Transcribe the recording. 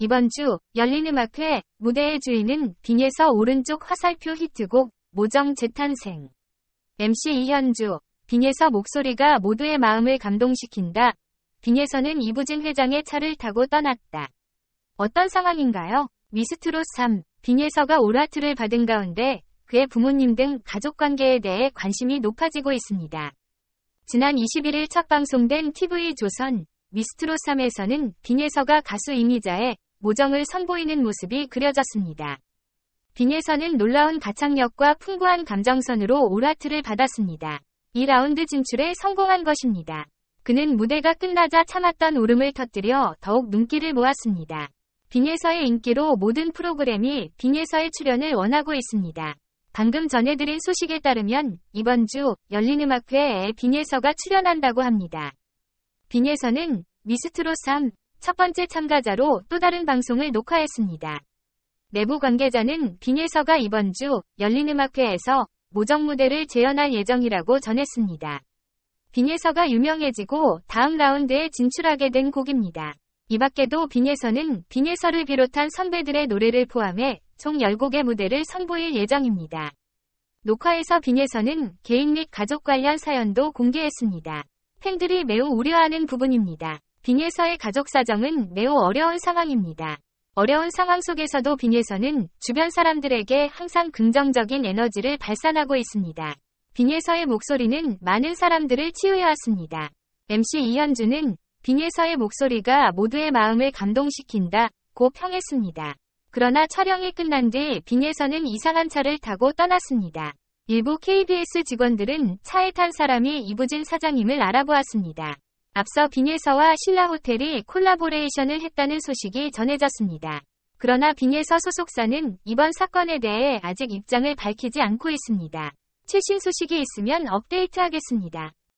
이번 주 열린음악회 무대의 주인은 빙에서 오른쪽 화살표 히트곡 모정 재탄생 MC 이현주 빙에서 목소리가 모두의 마음을 감동시킨다. 빙에서는 이부진 회장의 차를 타고 떠났다. 어떤 상황인가요? 미스트롯 3 빙에서가 오라트를 받은 가운데 그의 부모님 등 가족관계에 대해 관심이 높아지고 있습니다. 지난 21일 첫 방송된 TV 조선 미스트롯 3에서는 빙에서가 가수 이미자의 모정을 선보이는 모습이 그려졌습니다. 빙에서는 놀라운 가창력과 풍부한 감정선으로 오라트를 받았습니다. 2라운드 진출에 성공한 것입니다. 그는 무대가 끝나자 참았던 울음을 터뜨려 더욱 눈길을 모았습니다. 빙에서의 인기로 모든 프로그램이 빙에서의 출연을 원하고 있습니다. 방금 전해드린 소식에 따르면 이번 주 열린음악회에 빙에서가 출연한다고 합니다. 빙에서는 미스트롯 3, 첫 번째 참가자로 또 다른 방송을 녹화했습니다. 내부 관계자는 빈예서가 이번 주 열린음악회에서 모정 무대를 재현할 예정이라고 전했습니다. 빈예서가 유명해지고 다음 라운드에 진출하게 된 곡입니다. 이 밖에도 빈예서는 빈예서를 비롯한 선배들의 노래를 포함해 총 10곡의 무대를 선보일 예정입니다. 녹화에서 빈예서는 개인 및 가족 관련 사연도 공개했습니다. 팬들이 매우 우려하는 부분입니다. 빙해서의 가족 사정은 매우 어려운 상황입니다. 어려운 상황 속에서도 빙해서는 주변 사람들에게 항상 긍정적인 에너지를 발산하고 있습니다. 빙해서의 목소리는 많은 사람들을 치유해왔습니다. MC 이현주는 빙해서의 목소리가 모두의 마음을 감동시킨다 고 평했습니다. 그러나 촬영이 끝난 뒤빙해서는 이상한 차를 타고 떠났습니다. 일부 KBS 직원들은 차에 탄 사람이 이부진 사장님을 알아보았습니다. 앞서 빈에서와 신라호텔이 콜라보레이션을 했다는 소식이 전해졌습니다. 그러나 빈에서 소속사는 이번 사건에 대해 아직 입장을 밝히지 않고 있습니다. 최신 소식이 있으면 업데이트하겠습니다.